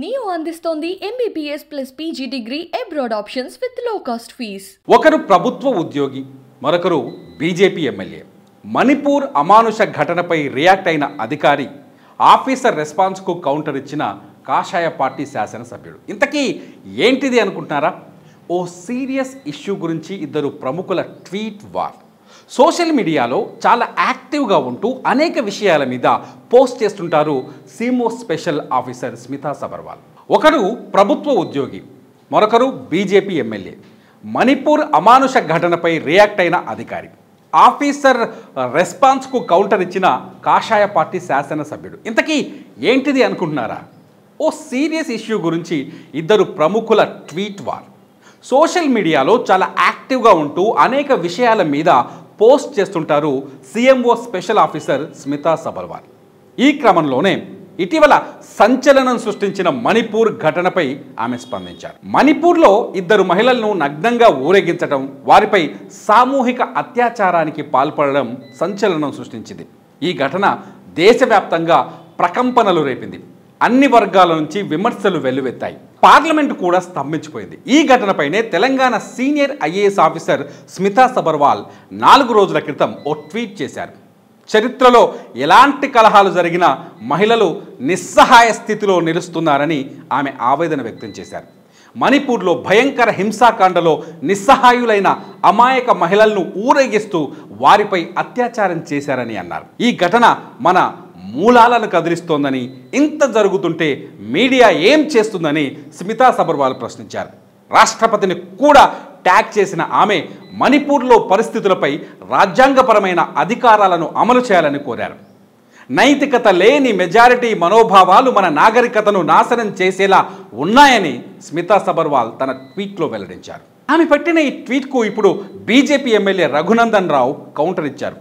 neo అందిస్తోంది MBBS plus PG degree abroad options with low cost ఒకరు ప్రభుత్వ ఉద్యోగి మరొకరు బీజేపీ ఎమ్మెల్యే మణిపూర్ అమానుష ఘటనపై రియాక్ట్ అయిన అధికారి ఆఫీసర్ రెస్పాన్స్కు కౌంటర్ ఇచ్చిన కాషాయ పార్టీ శాసనసభ్యుడు ఇంతకీ ఏంటిది అనుకుంటున్నారా ఓ సీరియస్ ఇష్యూ గురించి ఇద్దరు ప్రముఖుల ట్వీట్ వార్ సోషల్ మీడియాలో చాలా యాక్టివ్గా ఉంటూ అనేక విషయాల మీద పోస్ట్ చేస్తుంటారు CMO special officer Smita Sabharwal ఒకరు ప్రభుత్వ ఉద్యోగి మరొకరు బీజేపీ ఎమ్మెల్యే మణిపూర్ అమానుష ఘటనపై రియాక్ట్ అయిన అధికారి ఆఫీసర్ రెస్పాన్స్కు కౌంటర్ ఇచ్చిన కాషాయ పార్టీ శాసనసభ్యుడు ఇంతకీ ఏంటిది అనుకుంటున్నారా ఓ సీరియస్ ఇష్యూ గురించి ఇద్దరు ప్రముఖుల ట్వీట్ వార్ సోషల్ మీడియాలో చాలా యాక్టివ్గా ఉంటూ అనేక విషయాల మీద పోస్ట్ చేస్తుంటారు CMO special officer Smita Sabharwal ఈ క్రమంలోనే ఇటీవల సంచలనం సృష్టించిన మణిపూర్ ఘటనపై ఆమె స్పందించారు మణిపూర్లో ఇద్దరు మహిళలను నగ్నంగా ఊరేగించడం వారిపై సామూహిక అత్యాచారానికి పాల్పడడం సంచలనం సృష్టించింది ఈ ఘటన దేశవ్యాప్తంగా ప్రకంపనలు రేపింది అన్ని వర్గాల నుంచి విమర్శలు వెల్లువెత్తాయి పార్లమెంట్ కూడా స్తంభించిపోయింది ఈ ఘటనపైనే Telangana senior IAS officer Smita Sabharwal నాలుగు రోజుల క్రితం ఓ ట్వీట్ చేశారు చరిత్రలో ఎలాంటి కలహాలు జరిగినా మహిళలు నిస్సహాయ స్థితిలో నిలుస్తున్నారని ఆమె ఆవేదన వ్యక్తం చేశారు మణిపూర్లో భయంకర హింసాకాండలో నిస్సహాయులైన అమాయక మహిళలను ఊరేగిస్తూ వారిపై అత్యాచారం చేశారని అన్నారు ఈ ఘటన మన మూలాలను కదిలిస్తోందని ఇంత జరుగుతుంటే మీడియా ఏం చేస్తుందని స్మితా సబర్వాల్ ప్రశ్నించారు రాష్ట్రపతిని కూడా ట్యాగ్ చేసిన ఆమె మణిపూర్లో పరిస్థితులపై రాజ్యాంగపరమైన అధికారాలను అమలు చేయాలని కోరారు నైతికత లేని మెజారిటీ మనోభావాలు మన నాగరికతను నాశనం చేసేలా ఉన్నాయని స్మితా సబర్వాల్ తన ట్వీట్లో వెల్లడించారు ఆమె పట్టిన ఈ ట్వీట్కు ఇప్పుడు BJP MLA Raghunandan Rao counter ఇచ్చారు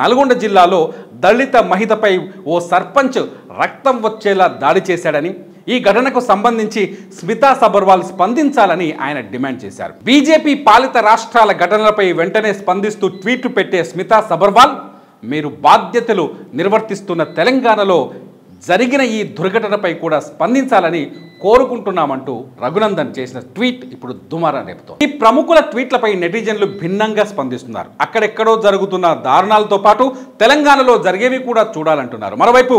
నల్గొండ జిల్లాలో దళిత మహితపై ఓ సర్పంచ్ రక్తం వచ్చేలా దాడి చేశాడని ఈ ఘటనకు సంబంధించి స్మితా సబర్వాల్ స్పందించాలని ఆయన డిమాండ్ చేశారు బీజేపీ పాలిత రాష్ట్రాల ఘటనలపై వెంటనే స్పందిస్తూ ట్వీట్లు పెట్టే స్మితా సబర్వాల్ మీరు బాధ్యతలు నిర్వర్తిస్తున్న తెలంగాణలో జరిగిన ఈ దుర్ఘటనపై కూడా స్పందించాలని కోరుకుంటున్నామంటూ రఘునందన్ చేసిన ట్వీట్ ఇప్పుడు దుమారా రేపుతో ఈ ప్రముఖుల ట్వీట్లపై నెటిజన్లు భిన్నంగా స్పందిస్తున్నారు అక్కడెక్కడో జరుగుతున్న దారుణాలతో పాటు తెలంగాణలో జరిగేవి కూడా చూడాలంటున్నారు మరోవైపు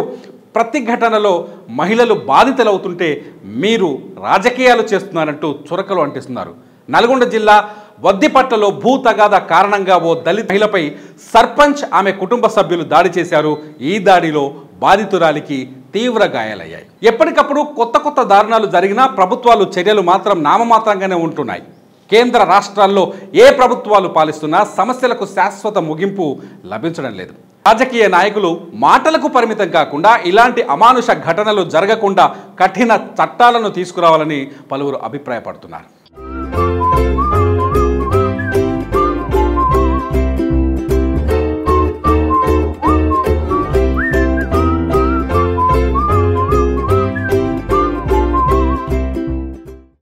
ప్రతి ఘటనలో మహిళలు బాధితులవుతుంటే మీరు రాజకీయాలు చేస్తున్నారంటూ చురకలు అంటిస్తున్నారు నల్గొండ జిల్లా వద్దిపట్లలో భూ తగాద కారణంగా ఓ దళిత మహిళపై సర్పంచ్ ఆమె కుటుంబ సభ్యులు దాడి చేశారు ఈ దాడిలో బాధితురాలికి తీవ్ర గాయాలయ్యాయి ఎప్పటికప్పుడు కొత్త కొత్త దారుణాలు జరిగినా ప్రభుత్వాలు చర్యలు మాత్రం నామమాత్రంగానే ఉంటున్నాయి కేంద్ర రాష్ట్రాల్లో ఏ ప్రభుత్వాలు పాలిస్తున్నా సమస్యలకు శాశ్వత ముగింపు లభించడం లేదు రాజకీయ నాయకులు మాటలకు పరిమితం కాకుండా ఇలాంటి అమానుష ఘటనలు జరగకుండా కఠిన చట్టాలను తీసుకురావాలని పలువురు అభిప్రాయపడుతున్నారు